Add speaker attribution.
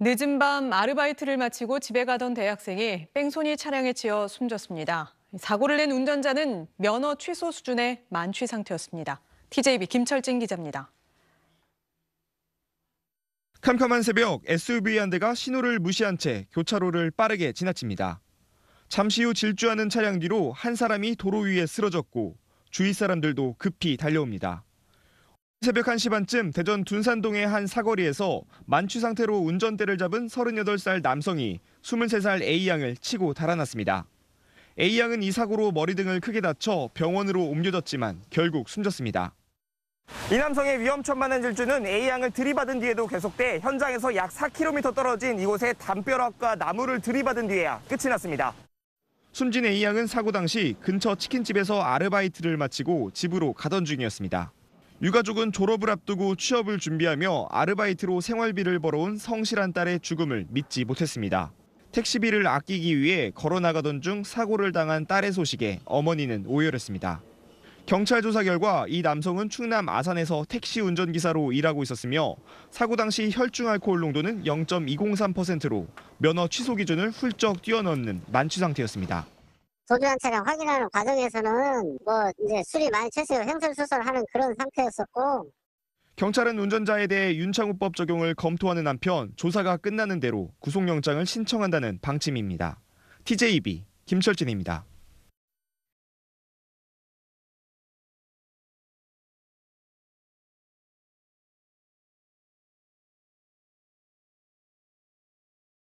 Speaker 1: 늦은 밤 아르바이트를 마치고 집에 가던 대학생이 뺑소니 차량에 치여 숨졌습니다. 사고를 낸 운전자는 면허 취소 수준의 만취 상태였습니다. TJB 김철진 기자입니다. 캄캄한 새벽 SUV 한 대가 신호를 무시한 채 교차로를 빠르게 지나칩니다. 잠시 후 질주하는 차량 뒤로 한 사람이 도로 위에 쓰러졌고 주위 사람들도 급히 달려옵니다. 새벽 1시 반쯤 대전 둔산동의 한 사거리에서 만취 상태로 운전대를 잡은 38살 남성이 23살 A양을 치고 달아났습니다. A양은 이 사고로 머리 등을 크게 다쳐 병원으로 옮겨졌지만 결국 숨졌습니다.
Speaker 2: 이 남성의 위험천만한 질주는 A양을 들이받은 뒤에도 계속돼 현장에서 약 4km 떨어진 이곳에 담벼락과 나무를 들이받은 뒤에야
Speaker 1: 끝이 났습니다. 숨진 A양은 사고 당시 근처 치킨집에서 아르바이트를 마치고 집으로 가던 중이었습니다. 유가족은 졸업을 앞두고 취업을 준비하며 아르바이트로 생활비를 벌어온 성실한 딸의 죽음을 믿지 못했습니다. 택시비를 아끼기 위해 걸어나가던 중 사고를 당한 딸의 소식에 어머니는 오열했습니다. 경찰 조사 결과 이 남성은 충남 아산에서 택시 운전기사로 일하고 있었으며 사고 당시 혈중알코올 농도는 0.203%로 면허 취소 기준을 훌쩍 뛰어넘는 만취 상태였습니다.
Speaker 2: 조주한체가 확인하는 과정에서는 뭐 이제 술이 많이 취해서 형설수설하는 그런
Speaker 1: 상태였었고 경찰은 운전자에 대해 윤창호법 적용을 검토하는 한편 조사가 끝나는 대로 구속영장을 신청한다는 방침입니다. TJB e 김철진입니다.